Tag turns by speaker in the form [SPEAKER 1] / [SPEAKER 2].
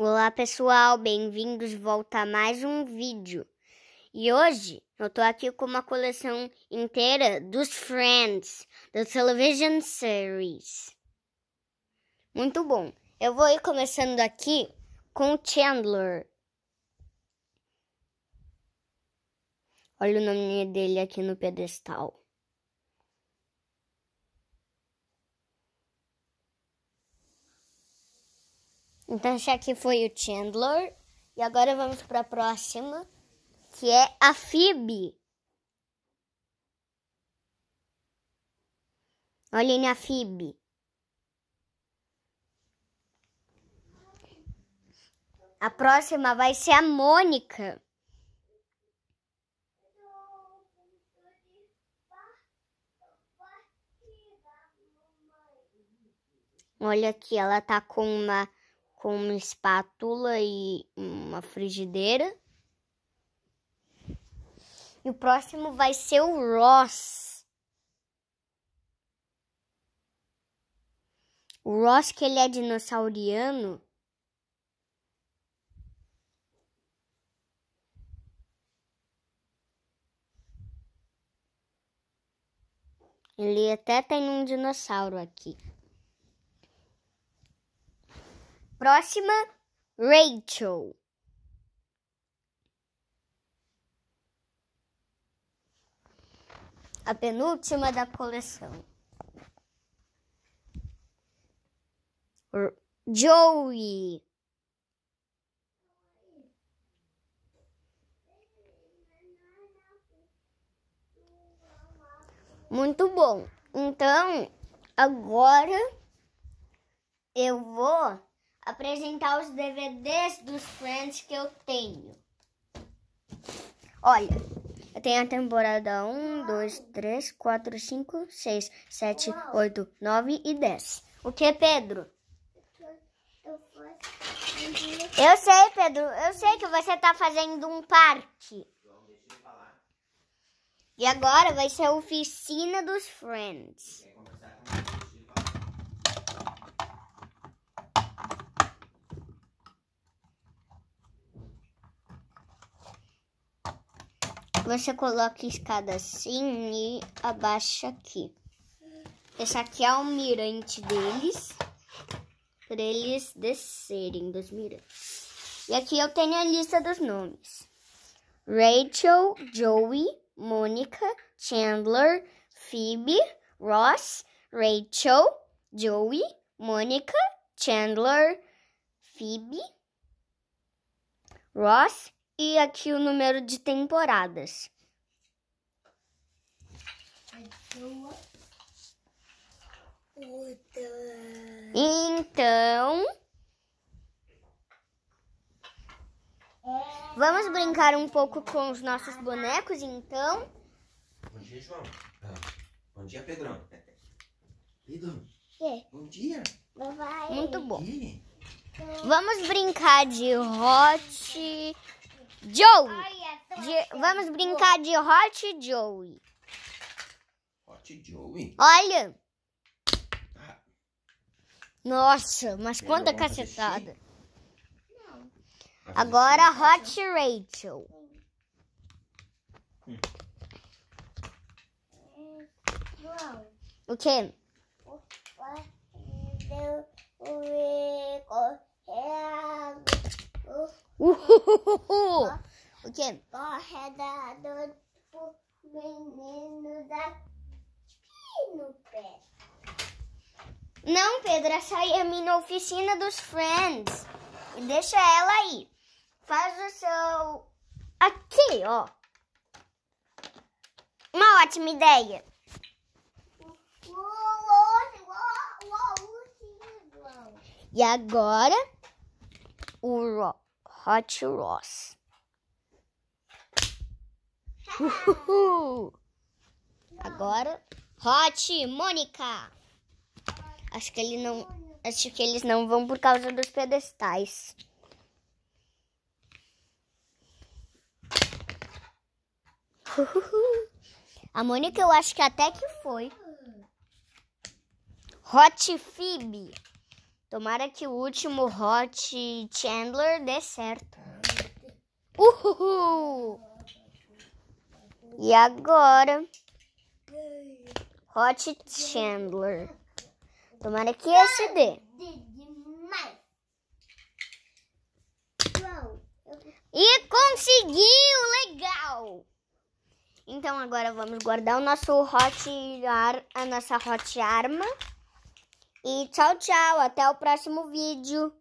[SPEAKER 1] Olá pessoal, bem-vindos volta a mais um vídeo. E hoje eu tô aqui com uma coleção inteira dos Friends, da Television Series. Muito bom. Eu vou ir começando aqui com Chandler. Olha o nome dele aqui no pedestal. Então, esse aqui foi o Chandler. E agora vamos para a próxima, que é a Phoebe. Olhem a Phoebe. A próxima vai ser a Mônica. Olha aqui, ela tá com uma com uma espátula e uma frigideira. E o próximo vai ser o Ross. O Ross, que ele é dinossauriano. Ele até tem um dinossauro aqui. Próxima, Rachel. A penúltima da coleção. Joey. Muito bom. Então, agora eu vou apresentar os DVDs dos Friends que eu tenho. Olha, eu tenho a temporada 1, 2, 3, 4, 5, 6, 7, 8, 9 e 10. O que, Pedro? Eu sei, Pedro. Eu sei que você tá fazendo um parque. E agora vai ser a oficina dos Friends. Você coloca a escada assim e abaixa aqui. Esse aqui é o mirante deles. Pra eles descerem dos mirantes. E aqui eu tenho a lista dos nomes. Rachel, Joey, Mônica, Chandler, Phoebe, Ross, Rachel, Joey, Mônica, Chandler, Phoebe, Ross, e aqui o número de temporadas. Então, vamos brincar um pouco com os nossos bonecos, então. Bom dia, João. Ah, bom dia, Pedrão. Pedro. Bom dia. Muito bom. Vamos brincar de hot Joey. É de, vamos brincar de Hot Joey. Hot Joey? Olha. Tá. Nossa, mas quanta cacetada.
[SPEAKER 2] Agora Hot
[SPEAKER 1] Rachel. Hum. É, o quê? O, o, Uhuhuhu. O quê? Corre é da dor pro menino da Pino, Pedro. Não, Pedro, essa aí é a minha oficina dos Friends. E deixa ela aí. Faz o seu... Aqui, ó. Uma ótima ideia. E agora, o, Hot Ross. Agora, Hot Mônica. Acho que ele não, acho que eles não vão por causa dos pedestais. A Mônica eu acho que até que foi. Hot Fib. Tomara que o último Hot Chandler dê certo. Uhul! E agora? Hot Chandler. Tomara que esse dê. E conseguiu! Legal! Então agora vamos guardar o nosso hot ar, a nossa hot arma. E tchau, tchau. Até o próximo vídeo.